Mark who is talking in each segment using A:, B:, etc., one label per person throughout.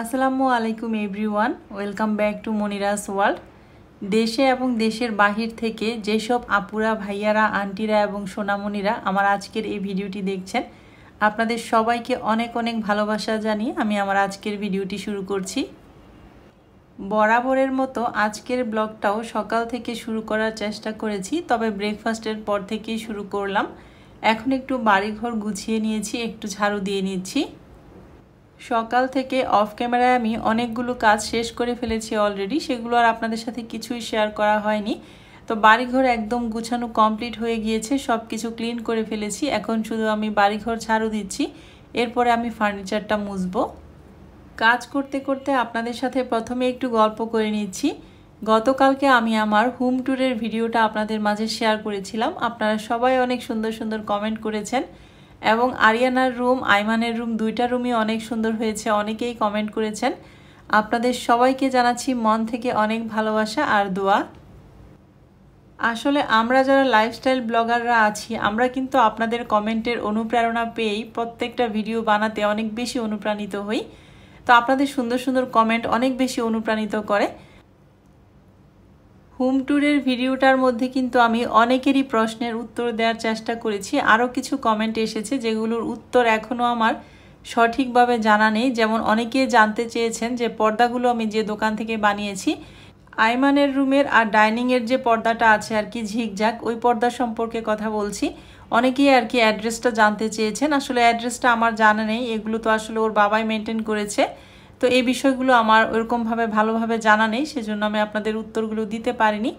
A: আসসালামু আলাইকুম everyone welcome back to Monira's world দেশে এবং দেশের বাহির থেকে যেসব আপুরা ভাইয়ারা আন্টিরা এবং সোনামণিরা আমার আজকের এই ভিডিওটি দেখছেন আপনাদের সবাইকে অনেক অনেক ভালোবাসা জানিয়ে আমি আমার আজকের ভিডিওটি শুরু করছি বরাবরের মতো আজকের ব্লগটাও সকাল থেকে শুরু করার চেষ্টা করেছি তবে ব্রেকফাস্টের পর থেকেই শুরু করলাম এখন একটু বাড়িঘর গুছিয়ে নিয়েছি একটু ঝাড়ু দিয়ে নিচ্ছি সকাল থেকে অফ ক্যামেরায় আমি অনেকগুলো কাজ শেষ করে ফেলেছি অলরেডি সেগুলো আর আপনাদের সাথে কিছুই শেয়ার করা হয়নি তো বাড়িঘর একদম গুছানো কমপ্লিট হয়ে গিয়েছে সব কিছু ক্লিন করে ফেলেছি এখন শুধু আমি বাড়িঘর ঝাড়ু দিচ্ছি এরপরে আমি ফার্নিচারটা মুছবো কাজ করতে করতে আপনাদের সাথে প্রথমে একটু গল্প করে নিচ্ছি গতকালকে আমি আমার হোম ট্যুরের ভিডিওটা আপনাদের মাঝে শেয়ার করেছিলাম আপনারা সবাই অনেক সুন্দর সুন্দর কমেন্ট করেছেন এবং আরিয়ানার রুম আইমানের রুম দুইটা রুমই অনেক সুন্দর হয়েছে অনেকেই কমেন্ট করেছেন আপনাদের সবাইকে জানাচ্ছি মন থেকে অনেক ভালোবাসা আর দোয়া আসলে আমরা যারা লাইফস্টাইল ব্লগাররা আছি আমরা কিন্তু আপনাদের কমেন্টের অনুপ্রেরণা পেয়েই প্রত্যেকটা ভিডিও বানাতে অনেক বেশি অনুপ্রাণিত হই তো আপনাদের সুন্দর সুন্দর কমেন্ট অনেক বেশি অনুপ্রাণিত করে হোম ট্যুরের ভিডিওটার মধ্যে কিন্তু আমি অনেকেরই প্রশ্নের উত্তর দেওয়ার চেষ্টা করেছি আরও কিছু কমেন্ট এসেছে যেগুলোর উত্তর এখনও আমার সঠিকভাবে জানা নেই যেমন অনেকে জানতে চেয়েছেন যে পর্দাগুলো আমি যে দোকান থেকে বানিয়েছি আইমানের রুমের আর ডাইনিংয়ের যে পর্দাটা আছে আর কি ঝিকঝাক ওই পর্দা সম্পর্কে কথা বলছি অনেকেই আর কি অ্যাড্রেসটা জানতে চেয়েছেন আসলে অ্যাড্রেসটা আমার জানা নেই এগুলো তো আসলে ওর বাবাই মেনটেন করেছে তো এই বিষয়গুলো আমার ওরকমভাবে ভালোভাবে জানা নেই সেজন্য আমি আপনাদের উত্তরগুলো দিতে পারিনি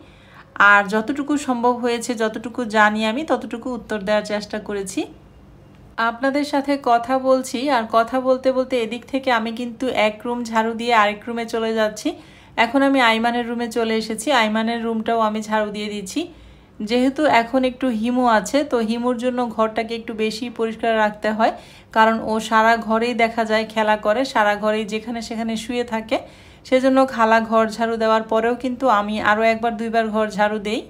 A: আর যতটুকু সম্ভব হয়েছে যতটুকু জানি আমি ততটুকু উত্তর দেওয়ার চেষ্টা করেছি আপনাদের সাথে কথা বলছি আর কথা বলতে বলতে এদিক থেকে আমি কিন্তু এক রুম ঝাড়ু দিয়ে আরেক রুমে চলে যাচ্ছি এখন আমি আইমানের রুমে চলে এসেছি আইমানের রুমটাও আমি ঝাড়ু দিয়ে দিচ্ছি যেহেতু এখন একটু হিমো আছে তো হিমোর জন্য ঘরটাকে একটু বেশি পরিষ্কার রাখতে হয় কারণ ও সারা ঘরেই দেখা যায় খেলা করে সারা ঘরেই যেখানে সেখানে শুয়ে থাকে সেজন্য খালা ঘর ঝাড়ু দেওয়ার পরেও কিন্তু আমি আরও একবার দুইবার ঘর ঝাড়ু দেই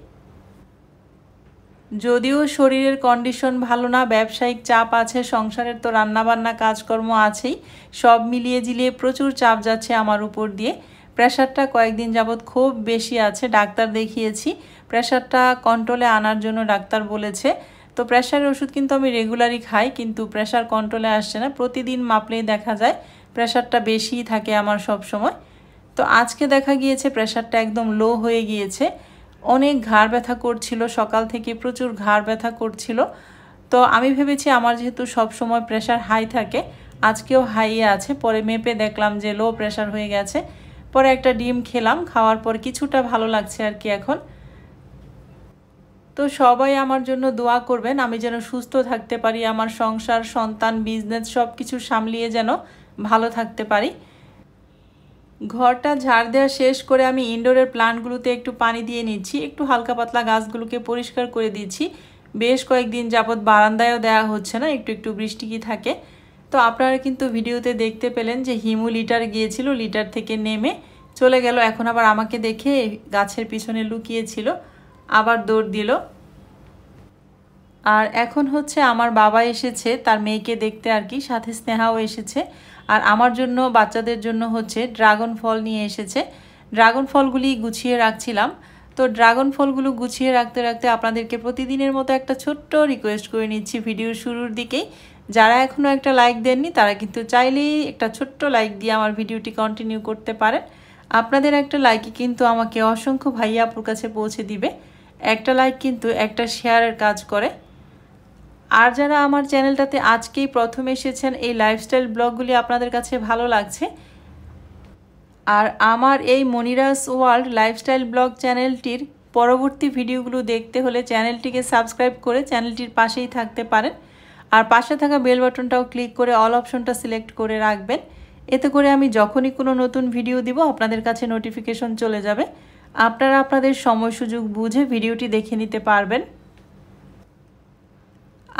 A: যদিও শরীরের কন্ডিশন ভালো না ব্যবসায়িক চাপ আছে সংসারের তো রান্নাবান্না কাজকর্ম আছেই সব মিলিয়ে জিলিয়ে প্রচুর চাপ যাচ্ছে আমার উপর দিয়ে প্রেশারটা কয়েকদিন যাবৎ খুব বেশি আছে ডাক্তার দেখিয়েছি প্রেশারটা কন্ট্রোলে আনার জন্য ডাক্তার বলেছে তো প্রেশারের ওষুধ কিন্তু আমি রেগুলারই খাই কিন্তু প্রেশার কন্ট্রোলে আসছে না প্রতিদিন মাপলেই দেখা যায় প্রেশারটা বেশিই থাকে আমার সব সময় তো আজকে দেখা গিয়েছে প্রেশারটা একদম লো হয়ে গিয়েছে অনেক ঘাড় ব্যথা করছিল সকাল থেকে প্রচুর ঘাড় ব্যথা করছিল তো আমি ভেবেছি আমার যেহেতু সব সময় প্রেশার হাই থাকে আজকেও হাইয়ে আছে পরে মেপে দেখলাম যে লো প্রেশার হয়ে গেছে পরে একটা ডিম খেলাম খাওয়ার পর কিছুটা ভালো লাগছে আর কি এখন তো সবাই আমার জন্য দোয়া করবেন আমি যেন সুস্থ থাকতে পারি আমার সংসার সন্তান বিজনেস সব কিছু সামলিয়ে যেন ভালো থাকতে পারি ঘরটা ঝাড় দেওয়া শেষ করে আমি ইনডোরের প্লান্টগুলোতে একটু পানি দিয়ে নিচ্ছি একটু হালকা পাতলা গাছগুলোকে পরিষ্কার করে দিচ্ছি বেশ কয়েকদিন যাবৎ বারান্দায়ও দেয়া হচ্ছে না একটু একটু বৃষ্টি কি থাকে তো আপনারা কিন্তু ভিডিওতে দেখতে পেলেন যে হিমু লিটার গিয়েছিল লিটার থেকে নেমে চলে গেল এখন আবার আমাকে দেখে গাছের পিছনে লুকিয়েছিল আবার দৌড় দিল আর এখন হচ্ছে আমার বাবা এসেছে তার মেয়েকে দেখতে আর কি সাথে স্নেহাও এসেছে আর আমার জন্য বাচ্চাদের জন্য হচ্ছে ড্রাগন ফল নিয়ে এসেছে ড্রাগন ফলগুলি গুছিয়ে রাখছিলাম তো ড্রাগন ফলগুলো গুছিয়ে রাখতে রাখতে আপনাদেরকে প্রতিদিনের মতো একটা ছোট্ট রিকোয়েস্ট করে নিচ্ছি ভিডিওর শুরুর দিকেই যারা এখনও একটা লাইক দেননি তারা কিন্তু চাইলেই একটা ছোট্ট লাইক দিয়ে আমার ভিডিওটি কন্টিনিউ করতে পারেন আপনাদের একটা লাইকই কিন্তু আমাকে অসংখ্য ভাইয়া আপুর কাছে পৌঁছে দিবে একটা লাইক কিন্তু একটা শেয়ারের কাজ করে আর যারা আমার চ্যানেলটাতে আজকেই প্রথম এসেছেন এই লাইফস্টাইল ব্লগগুলি আপনাদের কাছে ভালো লাগছে আর আমার এই মনিরাস ওয়ার্ল্ড লাইফস্টাইল ব্লগ চ্যানেলটির পরবর্তী ভিডিওগুলো দেখতে হলে চ্যানেলটিকে সাবস্ক্রাইব করে চ্যানেলটির পাশেই থাকতে পারেন আর পাশে থাকা বেল বাটনটাও ক্লিক করে অল অপশনটা সিলেক্ট করে রাখবেন এতে করে আমি যখনই কোনো নতুন ভিডিও দিব আপনাদের কাছে নোটিফিকেশন চলে যাবে আপনারা আপনাদের সময় সুযোগ বুঝে ভিডিওটি দেখে নিতে পারবেন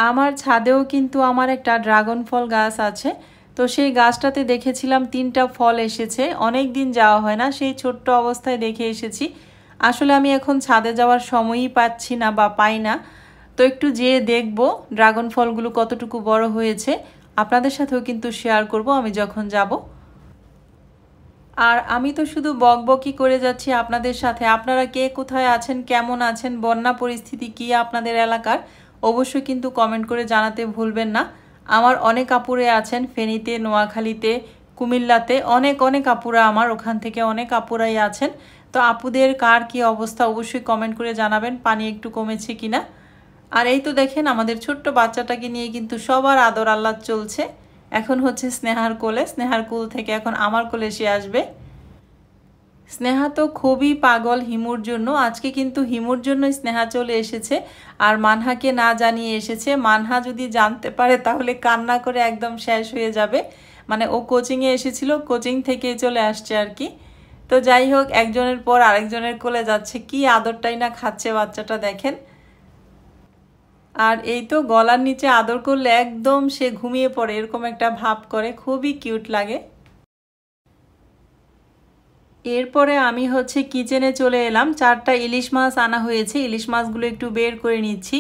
A: আমার ছাদেও কিন্তু আমার একটা ড্রাগন ফল গাছ আছে তো সেই গাছটাতে দেখেছিলাম তিনটা ফল এসেছে অনেক দিন যাওয়া হয় না সেই ছোট্ট অবস্থায় দেখে এসেছি আসলে আমি এখন ছাদে যাওয়ার সময়ই পাচ্ছি না বা পাই না তো একটু যেয়ে দেখব ড্রাগন ফলগুলো কতটুকু বড় হয়েছে আপনাদের সাথেও কিন্তু শেয়ার করব আমি যখন যাব আর আমি তো শুধু বকবকি করে যাচ্ছি আপনাদের সাথে আপনারা কে কোথায় আছেন কেমন আছেন বন্যা পরিস্থিতি কি আপনাদের এলাকার অবশ্যই কিন্তু কমেন্ট করে জানাতে ভুলবেন না আমার অনেক আপুরে আছেন ফেনীতে নোয়াখালীতে কুমিল্লাতে অনেক অনেক আপুরা আমার ওখান থেকে অনেক আপুরাই আছেন তো আপুদের কার কি অবস্থা অবশ্যই কমেন্ট করে জানাবেন পানি একটু কমেছে কিনা আর এই তো দেখেন আমাদের ছোট্ট বাচ্চাটাকে নিয়ে কিন্তু সবার আদর আহ্লাদ চলছে এখন হচ্ছে স্নেহার কোলে স্নেহার কোল থেকে এখন আমার কোলে সে আসবে স্নেহা তো খুবই পাগল হিমুর জন্য আজকে কিন্তু হিমুর জন্য স্নেহা চলে এসেছে আর মানহাকে না জানিয়ে এসেছে মানহা যদি জানতে পারে তাহলে কান্না করে একদম শেষ হয়ে যাবে মানে ও কোচিংয়ে এসেছিল কোচিং থেকে চলে আসছে আর কি তো যাই হোক একজনের পর আরেকজনের কোলে যাচ্ছে কি আদরটাই না খাচ্ছে বাচ্চাটা দেখেন আর এই তো গলার নিচে আদর করলে একদম সে ঘুমিয়ে পড়ে এরকম একটা ভাব করে খুবই কিউট লাগে এরপরে আমি হচ্ছে কিচেনে চলে এলাম চারটা ইলিশ মাছ আনা হয়েছে ইলিশ মাছগুলো একটু বের করে নিচ্ছি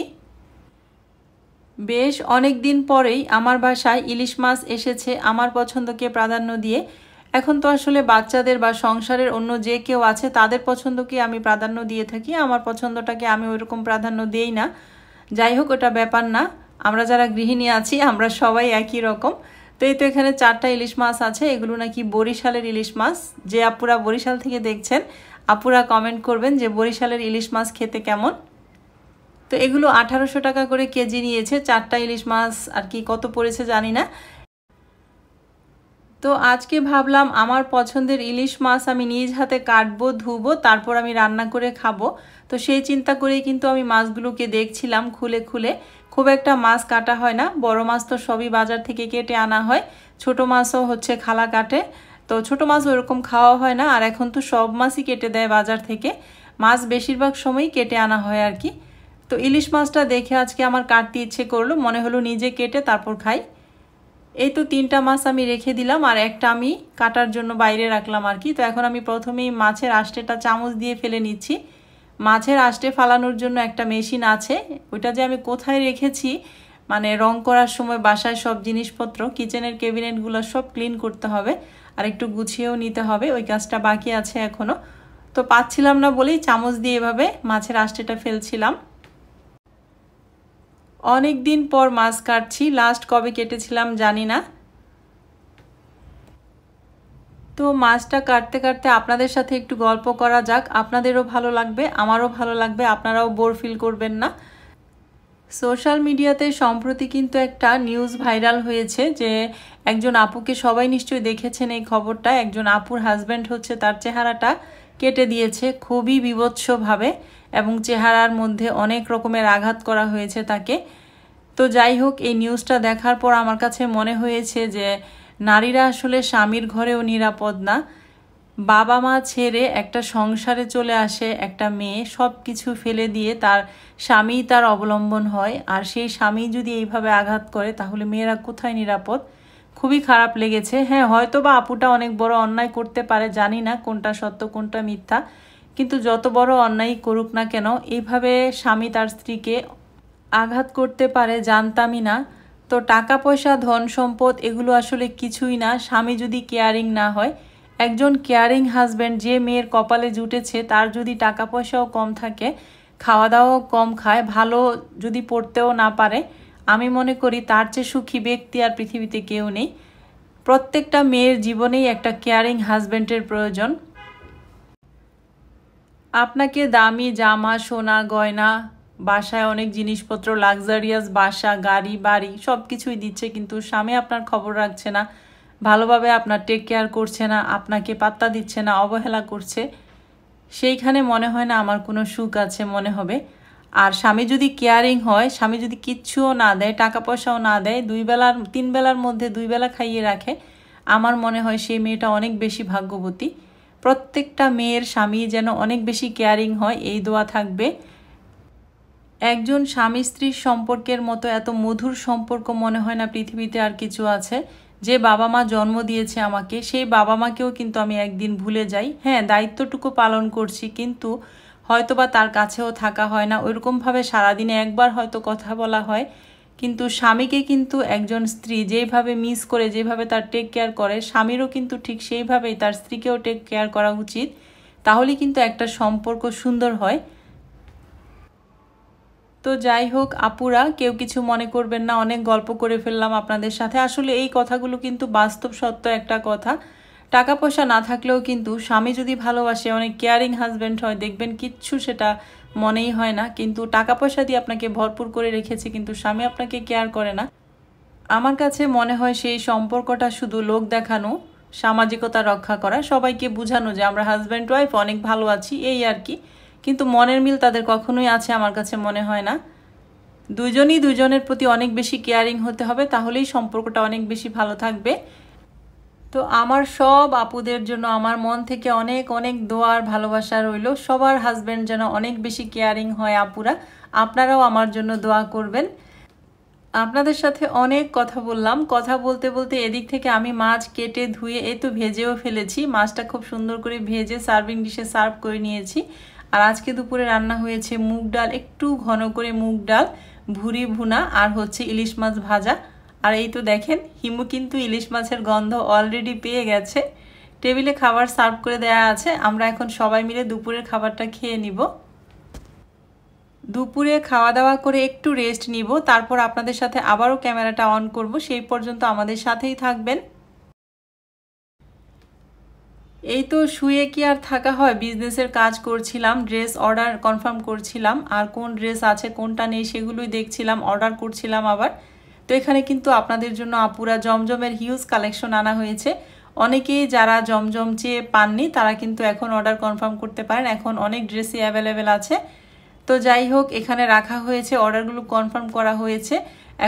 A: বেশ অনেক দিন পরেই আমার বাসায় ইলিশ মাছ এসেছে আমার পছন্দকে প্রাধান্য দিয়ে এখন তো আসলে বাচ্চাদের বা সংসারের অন্য যে কেউ আছে তাদের পছন্দকে আমি প্রাধান্য দিয়ে থাকি আমার পছন্দটাকে আমি ওইরকম প্রাধান্য দিই না যাই হোক ওটা ব্যাপার না আমরা যারা গৃহিণী আছি আমরা সবাই একই রকম তো এই তো এখানে চারটা ইলিশ মাছ আছে এগুলো নাকি বরিশালের ইলিশ মাছ যে আপুরা বরিশাল থেকে দেখছেন আপুরা কমেন্ট করবেন যে বরিশালের ইলিশ মাছ খেতে কেমন তো এগুলো আঠারোশো টাকা করে কেজি নিয়েছে চারটা ইলিশ মাছ আর কি কত পড়েছে জানি না তো আজকে ভাবলাম আমার পছন্দের ইলিশ মাছ আমি নিজ হাতে কাটবো ধুবো তারপর আমি রান্না করে খাবো তো সেই চিন্তা করেই কিন্তু আমি মাছগুলোকে দেখছিলাম খুলে খুলে খুব একটা মাছ কাটা হয় না বড় মাছ তো সবই বাজার থেকে কেটে আনা হয় ছোট মাছও হচ্ছে খালা কাটে তো ছোট মাছ ওরকম খাওয়া হয় না আর এখন তো সব মাছই কেটে দেয় বাজার থেকে মাছ বেশিরভাগ সময়ই কেটে আনা হয় আর কি তো ইলিশ মাছটা দেখে আজকে আমার কাটতে ইচ্ছে করলো মনে হলো নিজে কেটে তারপর খাই এই তো তিনটা মাছ আমি রেখে দিলাম আর একটা আমি কাটার জন্য বাইরে রাখলাম আর কি তো এখন আমি প্রথমেই মাছের আষ্টেটা চামচ দিয়ে ফেলে নিচ্ছি মাছের আষ্টে ফালানোর জন্য একটা মেশিন আছে ওইটা যে আমি কোথায় রেখেছি মানে রং করার সময় বাসায় সব জিনিসপত্র কিচেনের ক্যাবিনেটগুলো সব ক্লিন করতে হবে আর একটু গুছিয়েও নিতে হবে ওই কাজটা বাকি আছে এখনও তো পাচ্ছিলাম না বলেই চামচ দিয়ে এভাবে মাছের আষ্টেটা ফেলছিলাম অনেক দিন পর মাছ কাটছি লাস্ট কবে কেটেছিলাম জানি না তো মাছটা কাটতে কাটতে আপনাদের সাথে একটু গল্প করা যাক আপনাদেরও ভালো লাগবে আমারও ভালো লাগবে আপনারাও বোর ফিল করবেন না সোশ্যাল মিডিয়াতে সম্প্রতি কিন্তু একটা নিউজ ভাইরাল হয়েছে যে একজন আপুকে সবাই নিশ্চয়ই দেখেছেন এই খবরটা একজন আপুর হাজব্যান্ড হচ্ছে তার চেহারাটা কেটে দিয়েছে খুবই বিভৎসভাবে এবং চেহারার মধ্যে অনেক রকমের আঘাত করা হয়েছে তাকে তো যাই হোক এই নিউজটা দেখার পর আমার কাছে মনে হয়েছে যে নারীরা আসলে স্বামীর ঘরেও নিরাপদ না বাবা মা ছেড়ে একটা সংসারে চলে আসে একটা মেয়ে সব কিছু ফেলে দিয়ে তার স্বামী তার অবলম্বন হয় আর সেই স্বামী যদি এইভাবে আঘাত করে তাহলে মেয়েরা কোথায় নিরাপদ খুবই খারাপ লেগেছে হ্যাঁ হয়তো বা আপুটা অনেক বড় অন্যায় করতে পারে জানি না কোনটা সত্য কোনটা মিথ্যা কিন্তু যত বড় অন্যায় করুক না কেন এইভাবে স্বামী তার স্ত্রীকে আঘাত করতে পারে জানতামই না তো টাকা পয়সা ধন সম্পদ এগুলো আসলে কিছুই না স্বামী যদি কেয়ারিং না হয় একজন কেয়ারিং হাজব্যান্ড যে মেয়ের কপালে জুটেছে তার যদি টাকা পয়সাও কম থাকে খাওয়া দাওয়াও কম খায় ভালো যদি পড়তেও না পারে আমি মনে করি তার চেয়ে সুখী ব্যক্তি আর পৃথিবীতে কেউ নেই প্রত্যেকটা মেয়ের জীবনেই একটা কেয়ারিং হাজব্যান্ডের প্রয়োজন আপনাকে দামি জামা সোনা গয়না বাসায় অনেক জিনিসপত্র লাক্সারিয়াস বাসা গাড়ি বাড়ি সব কিছুই দিচ্ছে কিন্তু স্বামী আপনার খবর রাখছে না ভালোভাবে আপনার টেক কেয়ার করছে না আপনাকে পাত্তা দিচ্ছে না অবহেলা করছে সেইখানে মনে হয় না আমার কোনো সুখ আছে মনে হবে আর স্বামী যদি কেয়ারিং হয় স্বামী যদি কিচ্ছুও না দেয় টাকা পয়সাও না দেয় দুই বেলার তিন বেলার মধ্যে দুই বেলা খাইয়ে রাখে আমার মনে হয় সেই মেয়েটা অনেক বেশি ভাগ্যবতী প্রত্যেকটা মেয়ের স্বামী যেন অনেক বেশি কেয়ারিং হয় এই দোয়া থাকবে একজন স্বামী স্ত্রীর সম্পর্কের মতো এত মধুর সম্পর্ক মনে হয় না পৃথিবীতে আর কিছু আছে যে বাবা মা জন্ম দিয়েছে আমাকে সেই বাবা মাকেও কিন্তু আমি একদিন ভুলে যাই হ্যাঁ দায়িত্বটুকু পালন করছি কিন্তু হয়তো বা তার কাছেও থাকা হয় না ওইরকমভাবে সারাদিনে একবার হয়তো কথা বলা হয় কিন্তু স্বামীকে কিন্তু একজন স্ত্রী যেইভাবে মিস করে যেভাবে তার টেক কেয়ার করে স্বামীরও কিন্তু ঠিক সেইভাবেই তার স্ত্রীকেও টেক কেয়ার করা উচিত তাহলে কিন্তু একটা সম্পর্ক সুন্দর হয় তো যাই হোক আপুরা কেউ কিছু মনে করবেন না অনেক গল্প করে ফেললাম আপনাদের সাথে আসলে এই কথাগুলো কিন্তু বাস্তব সত্য একটা কথা টাকা পয়সা না থাকলেও কিন্তু স্বামী যদি ভালোবাসে অনেক কেয়ারিং হাজব্যান্ড হয় দেখবেন কিচ্ছু সেটা মনেই হয় না কিন্তু টাকা পয়সা দিয়ে আপনাকে ভরপুর করে রেখেছে কিন্তু স্বামী আপনাকে কেয়ার করে না আমার কাছে মনে হয় সেই সম্পর্কটা শুধু লোক দেখানো সামাজিকতা রক্ষা করা সবাইকে বোঝানো যে আমরা হাজব্যান্ড ওয়াইফ অনেক ভালো আছি এই আর কি কিন্তু মনের মিল তাদের কখনোই আছে আমার কাছে মনে হয় না দুজনই দুজনের প্রতি অনেক বেশি কেয়ারিং হতে হবে তাহলেই সম্পর্কটা অনেক বেশি ভালো থাকবে তো আমার সব আপুদের জন্য আমার মন থেকে অনেক অনেক দোয়ার ভালোবাসা রইল সবার হাজব্যান্ড যেন অনেক বেশি কেয়ারিং হয় আপুরা আপনারাও আমার জন্য দোয়া করবেন আপনাদের সাথে অনেক কথা বললাম কথা বলতে বলতে এদিক থেকে আমি মাছ কেটে ধুয়ে এ তো ভেজেও ফেলেছি মাছটা খুব সুন্দর করে ভেজে সার্ভিং ডিশে সার্ভ করে নিয়েছি আর আজকে দুপুরে রান্না হয়েছে মুগ ডাল একটু ঘন করে মুগ ডাল ভুরি ভুনা আর হচ্ছে ইলিশ মাছ ভাজা আর এই তো দেখেন হিমু কিন্তু ইলিশ মাছের গন্ধ অলরেডি পেয়ে গেছে টেবিলে খাবার সার্ভ করে দেয়া আছে আমরা এখন সবাই মিলে দুপুরের খাবারটা খেয়ে নিব দুপুরে খাওয়া দাওয়া করে একটু রেস্ট নিব তারপর আপনাদের সাথে আবারও ক্যামেরাটা অন করব সেই পর্যন্ত আমাদের সাথেই থাকবেন এই তো শুয়ে কি আর থাকা হয় বিজনেসের কাজ করছিলাম ড্রেস অর্ডার কনফার্ম করছিলাম আর কোন ড্রেস আছে কোনটা নেই সেগুলোই দেখছিলাম অর্ডার করছিলাম আবার তো এখানে কিন্তু আপনাদের জন্য আপুরা জমজমের হিউজ কালেকশন আনা হয়েছে অনেকেই যারা জমজম চেয়ে পাননি তারা কিন্তু এখন অর্ডার কনফার্ম করতে পারেন এখন অনেক ড্রেসই অ্যাভেলেবেল আছে তো যাই হোক এখানে রাখা হয়েছে অর্ডারগুলো কনফার্ম করা হয়েছে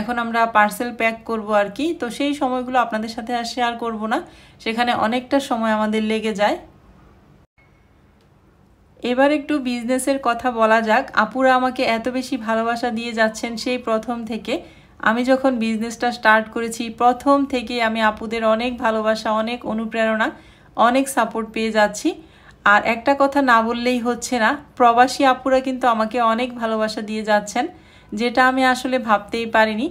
A: এখন আমরা পার্সেল প্যাক করব আর কি তো সেই সময়গুলো আপনাদের সাথে আর শেয়ার করবো না সেখানে অনেকটা সময় আমাদের লেগে যায় এবার একটু বিজনেসের কথা বলা যাক আপুরা আমাকে এত বেশি ভালোবাসা দিয়ে যাচ্ছেন সেই প্রথম থেকে আমি যখন বিজনেসটা স্টার্ট করেছি প্রথম থেকে আমি আপুদের অনেক ভালোবাসা অনেক অনুপ্রেরণা অনেক সাপোর্ট পেয়ে যাচ্ছি আর একটা কথা না বললেই হচ্ছে না প্রবাসী আপুরা কিন্তু আমাকে অনেক ভালোবাসা দিয়ে যাচ্ছেন যেটা আমি আসলে ভাবতেই পারিনি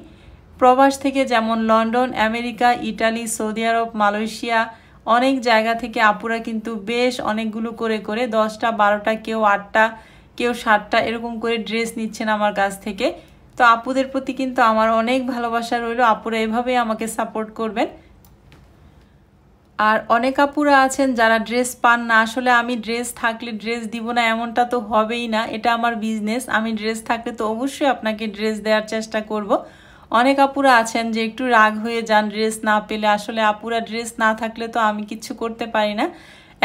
A: প্রবাস থেকে যেমন London America Italy Saudi Arab Malaysia অনেক জায়গা থেকে আপুরা কিন্তু বেশ অনেকগুলো করে করে দশটা বারোটা কেউ আটটা কেউ সাতটা এরকম করে ড্রেস নিচ্ছেন আমার কাছ থেকে তো আপুদের প্রতি কিন্তু আমার অনেক ভালোবাসা রইল আপুরা এভাবেই আমাকে সাপোর্ট করবেন আর অনেক আপুরা আছেন যারা ড্রেস পান না আসলে আমি ড্রেস থাকলে ড্রেস দিব না এমনটা তো হবেই না এটা আমার বিজনেস আমি ড্রেস থাকলে তো অবশ্যই আপনাকে ড্রেস দেওয়ার চেষ্টা করব। অনেক আপুরা আছেন যে একটু রাগ হয়ে যান ড্রেস না পেলে আসলে আপুরা ড্রেস না থাকলে তো আমি কিছু করতে পারি না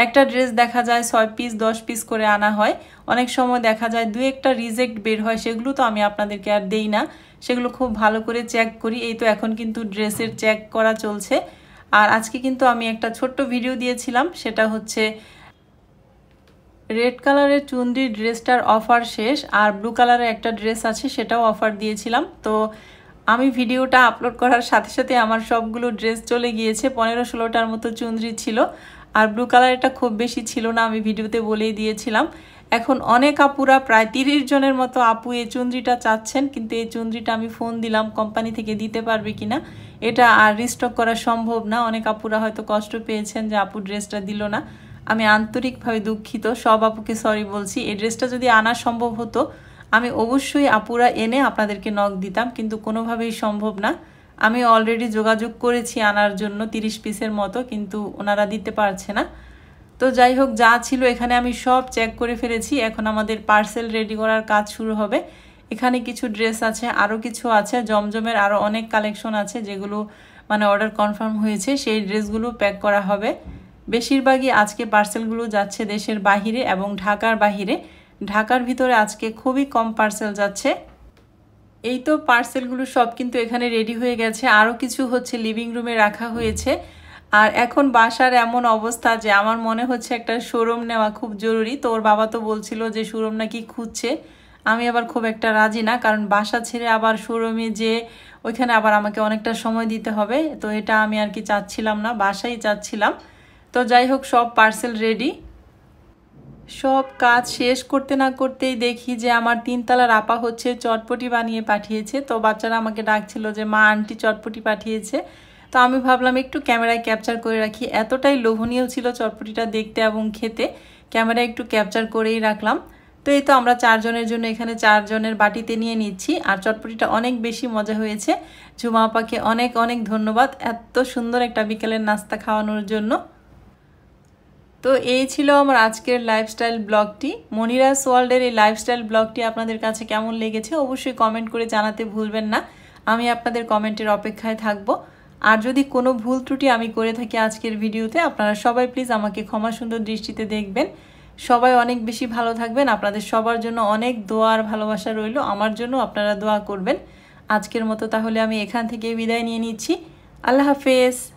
A: একটা ড্রেস দেখা যায় ছয় পিস দশ পিস করে আনা হয় অনেক সময় দেখা যায় দু একটা রিজেক্ট বের হয় সেগুলো তো আমি আপনাদেরকে আর দেই না সেগুলো খুব ভালো করে চেক করি এই তো এখন কিন্তু ড্রেসের চেক করা চলছে আর আজকে কিন্তু আমি একটা ছোট্ট ভিডিও দিয়েছিলাম সেটা হচ্ছে রেড কালারের চুন্ডি ড্রেসটার অফার শেষ আর ব্লু কালারের একটা ড্রেস আছে সেটাও অফার দিয়েছিলাম তো আমি ভিডিওটা আপলোড করার সাথে সাথে আমার সবগুলো ড্রেস চলে গিয়েছে পনেরো ষোলোটার মতো চুন্দ্রি ছিল আর ব্লু কালারটা খুব বেশি ছিল না আমি ভিডিওতে বলেই দিয়েছিলাম এখন অনেক আপুরা প্রায় তিরিশ জনের মতো আপু এই চুন্দ্রিটা চাচ্ছেন কিন্তু এই চুন্দ্রিটা আমি ফোন দিলাম কোম্পানি থেকে দিতে পারবে কিনা এটা আর রিস্টক করা সম্ভব না অনেক আপুরা হয়তো কষ্ট পেয়েছেন যে আপু ড্রেসটা দিল না আমি আন্তরিকভাবে দুঃখিত সব আপুকে সরি বলছি এই ড্রেসটা যদি আনা সম্ভব হতো আমি অবশ্যই আপুরা এনে আপনাদেরকে নখ দিতাম কিন্তু কোনোভাবেই সম্ভব না আমি অলরেডি যোগাযোগ করেছি আনার জন্য তিরিশ পিসের মতো কিন্তু ওনারা দিতে পারছে না তো যাই হোক যা ছিল এখানে আমি সব চেক করে ফেলেছি এখন আমাদের পার্সেল রেডি করার কাজ শুরু হবে এখানে কিছু ড্রেস আছে আরও কিছু আছে জমজমের আরও অনেক কালেকশন আছে যেগুলো মানে অর্ডার কনফার্ম হয়েছে সেই ড্রেসগুলো প্যাক করা হবে বেশিরভাগই আজকে পার্সেলগুলো যাচ্ছে দেশের বাহিরে এবং ঢাকার বাহিরে ঢাকার ভিতরে আজকে খুবই কম পার্সেল যাচ্ছে এই তো পার্সেলগুলো সব কিন্তু এখানে রেডি হয়ে গেছে আরও কিছু হচ্ছে লিভিং রুমে রাখা হয়েছে আর এখন বাসার এমন অবস্থা যে আমার মনে হচ্ছে একটা শোরুম নেওয়া খুব জরুরি তো ওর বাবা তো বলছিল যে শোরুম নাকি খুঁজছে আমি আবার খুব একটা রাজি না কারণ বাসা ছেড়ে আবার শোরুমে যে ওইখানে আবার আমাকে অনেকটা সময় দিতে হবে তো এটা আমি আর কি চাচ্ছিলাম না বাসাই চাচ্ছিলাম তো যাই হোক সব পার্সেল রেডি সব কাজ শেষ করতে না করতেই দেখি যে আমার তিনতলার আপা হচ্ছে চটপটি বানিয়ে পাঠিয়েছে তো বাচ্চারা আমাকে ডাকছিল যে মা আন্টি চটপটি পাঠিয়েছে তো আমি ভাবলাম একটু ক্যামেরায় ক্যাপচার করে রাখি এতটাই লোভনীয় ছিল চটপটিটা দেখতে এবং খেতে ক্যামেরা একটু ক্যাপচার করেই রাখলাম তো এই তো আমরা চারজনের জন্য এখানে চারজনের বাটিতে নিয়ে নিচ্ছি আর চটপটিটা অনেক বেশি মজা হয়েছে ঝুমা আপাকে অনেক অনেক ধন্যবাদ এত সুন্দর একটা বিকেলের নাস্তা খাওয়ানোর জন্য তো এই ছিল আমার আজকের লাইফস্টাইল ব্লগটি মনিরাস ওয়ার্ল্ডের এই লাইফস্টাইল ব্লগটি আপনাদের কাছে কেমন লেগেছে অবশ্যই কমেন্ট করে জানাতে ভুলবেন না আমি আপনাদের কমেন্টের অপেক্ষায় থাকব আর যদি কোনো ভুল ত্রুটি আমি করে থাকি আজকের ভিডিওতে আপনারা সবাই প্লিজ আমাকে ক্ষমা সুন্দর দৃষ্টিতে দেখবেন সবাই অনেক বেশি ভালো থাকবেন আপনাদের সবার জন্য অনেক দোয়া আর ভালোবাসা রইল আমার জন্য আপনারা দোয়া করবেন আজকের মতো তাহলে আমি এখান থেকে বিদায় নিয়ে নিচ্ছি আল্লাহ হাফেজ